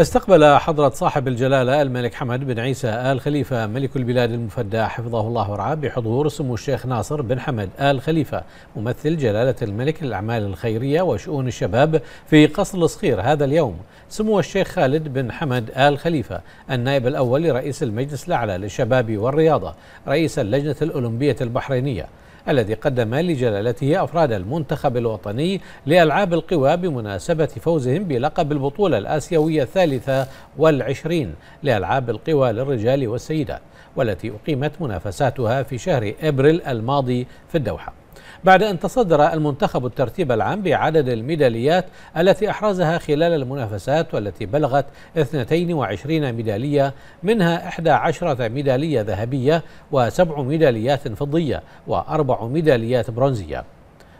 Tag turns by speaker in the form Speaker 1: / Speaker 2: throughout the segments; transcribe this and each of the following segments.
Speaker 1: استقبل حضرة صاحب الجلالة الملك حمد بن عيسى آل خليفة ملك البلاد المفدى حفظه الله ورعاه بحضور سمو الشيخ ناصر بن حمد آل خليفة ممثل جلالة الملك للأعمال الخيرية وشؤون الشباب في قصر الصخير هذا اليوم سمو الشيخ خالد بن حمد آل خليفة النائب الأول لرئيس المجلس الأعلى للشباب والرياضة رئيس اللجنة الأولمبية البحرينية الذي قدم لجلالته أفراد المنتخب الوطني لألعاب القوى بمناسبة فوزهم بلقب البطولة الآسيوية الثالثة والعشرين لألعاب القوى للرجال والسيدات والتي أقيمت منافساتها في شهر إبريل الماضي في الدوحة بعد أن تصدر المنتخب الترتيب العام بعدد الميداليات التي أحرزها خلال المنافسات والتي بلغت 22 ميدالية منها 11 ميدالية ذهبية وسبع ميداليات فضية وأربع ميداليات برونزية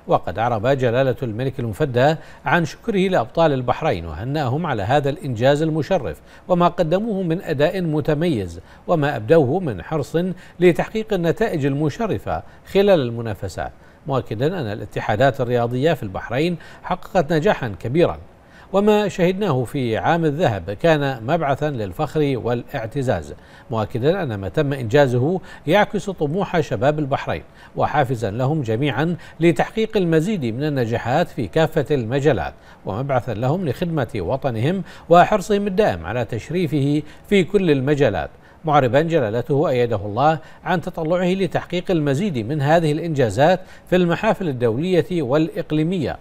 Speaker 1: وقد أعرب جلالة الملك المفدى عن شكره لأبطال البحرين وهنأهم على هذا الإنجاز المشرف وما قدموه من أداء متميز وما أبدوه من حرص لتحقيق النتائج المشرفة خلال المنافسات مؤكدا أن الاتحادات الرياضية في البحرين حققت نجاحا كبيرا وما شهدناه في عام الذهب كان مبعثا للفخر والاعتزاز مؤكدا أن ما تم إنجازه يعكس طموح شباب البحرين وحافزا لهم جميعا لتحقيق المزيد من النجاحات في كافة المجالات ومبعثا لهم لخدمة وطنهم وحرصهم الدائم على تشريفه في كل المجالات معربا جلالته أيده الله عن تطلعه لتحقيق المزيد من هذه الإنجازات في المحافل الدولية والإقليمية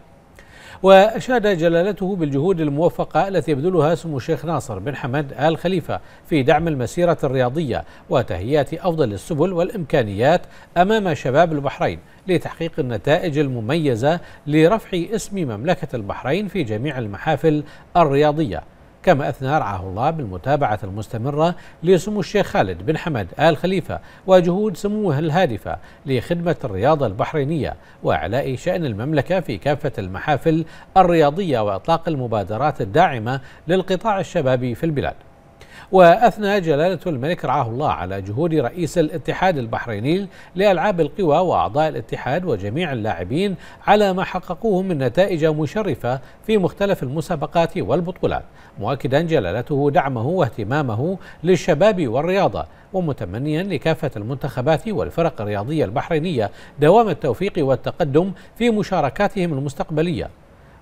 Speaker 1: وأشاد جلالته بالجهود الموفقة التي يبذلها سمو الشيخ ناصر بن حمد آل خليفة في دعم المسيرة الرياضية وتهيئة أفضل السبل والإمكانيات أمام شباب البحرين لتحقيق النتائج المميزة لرفع اسم مملكة البحرين في جميع المحافل الرياضية كما أثنى رعاه الله بالمتابعة المستمرة لسمو الشيخ خالد بن حمد آل خليفة وجهود سموه الهادفة لخدمة الرياضة البحرينية وإعلاء شأن المملكة في كافة المحافل الرياضية وإطلاق المبادرات الداعمة للقطاع الشبابي في البلاد وأثنى جلالة الملك رعاه الله على جهود رئيس الاتحاد البحريني لألعاب القوى وأعضاء الاتحاد وجميع اللاعبين على ما حققوه من نتائج مشرفة في مختلف المسابقات والبطولات مؤكدا جلالته دعمه واهتمامه للشباب والرياضة ومتمنيا لكافة المنتخبات والفرق الرياضية البحرينية دوام التوفيق والتقدم في مشاركاتهم المستقبلية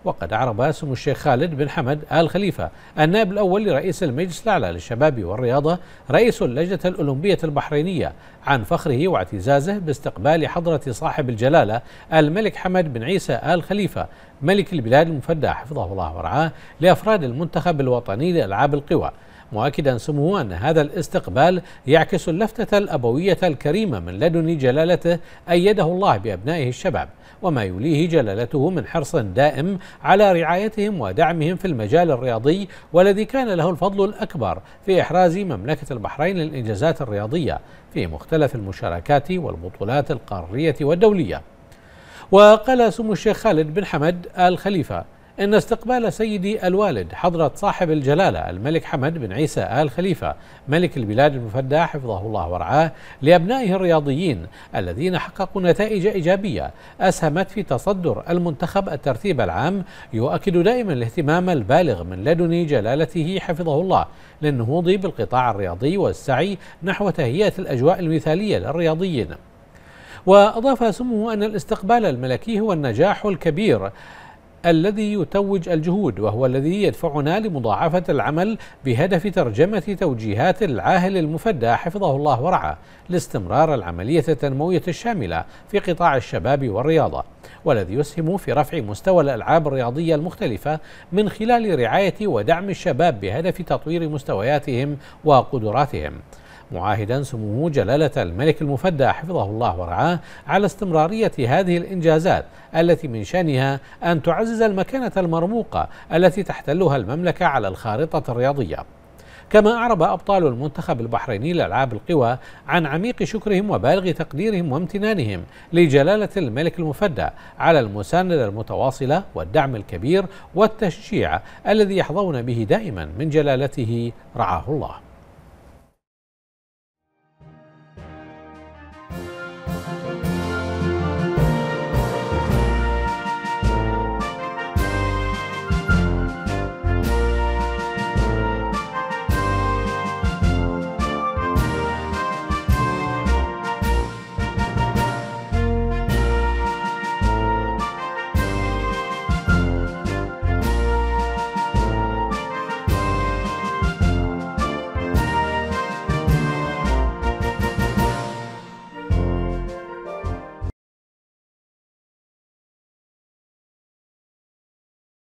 Speaker 1: وقد أعرب اسم الشيخ خالد بن حمد آل خليفة النائب الأول لرئيس المجلس الأعلى للشباب والرياضة رئيس اللجنة الأولمبية البحرينية عن فخره واعتزازه باستقبال حضرة صاحب الجلالة الملك حمد بن عيسى آل خليفة ملك البلاد المفدى حفظه الله ورعاه لأفراد المنتخب الوطني لألعاب القوى مؤكدا سموه أن هذا الاستقبال يعكس اللفتة الأبوية الكريمة من لدن جلالته أيده الله بأبنائه الشباب وما يوليه جلالته من حرص دائم على رعايتهم ودعمهم في المجال الرياضي والذي كان له الفضل الأكبر في إحراز مملكة البحرين للإنجازات الرياضية في مختلف المشاركات والبطولات القارية والدولية وقال سمو الشيخ خالد بن حمد آل خليفة إن استقبال سيدي الوالد حضرة صاحب الجلالة الملك حمد بن عيسى آل خليفة ملك البلاد المفدى حفظه الله ورعاه لأبنائه الرياضيين الذين حققوا نتائج إيجابية أسهمت في تصدر المنتخب الترتيب العام يؤكد دائما الاهتمام البالغ من لدن جلالته حفظه الله للنهوض بالقطاع الرياضي والسعي نحو تهيئة الأجواء المثالية للرياضيين وأضاف سمه أن الاستقبال الملكي هو النجاح الكبير الذي يتوج الجهود وهو الذي يدفعنا لمضاعفة العمل بهدف ترجمة توجيهات العاهل المفدى حفظه الله ورعاه لاستمرار العملية التنموية الشاملة في قطاع الشباب والرياضة والذي يسهم في رفع مستوى الألعاب الرياضية المختلفة من خلال رعاية ودعم الشباب بهدف تطوير مستوياتهم وقدراتهم معاهدا سمو جلالة الملك المفدى حفظه الله ورعاه على استمرارية هذه الإنجازات التي من شأنها أن تعزز المكانة المرموقة التي تحتلها المملكة على الخارطة الرياضية كما أعرب أبطال المنتخب البحريني لألعاب القوى عن عميق شكرهم وبالغ تقديرهم وامتنانهم لجلالة الملك المفدى على المساندة المتواصلة والدعم الكبير والتشجيع الذي يحظون به دائما من جلالته رعاه الله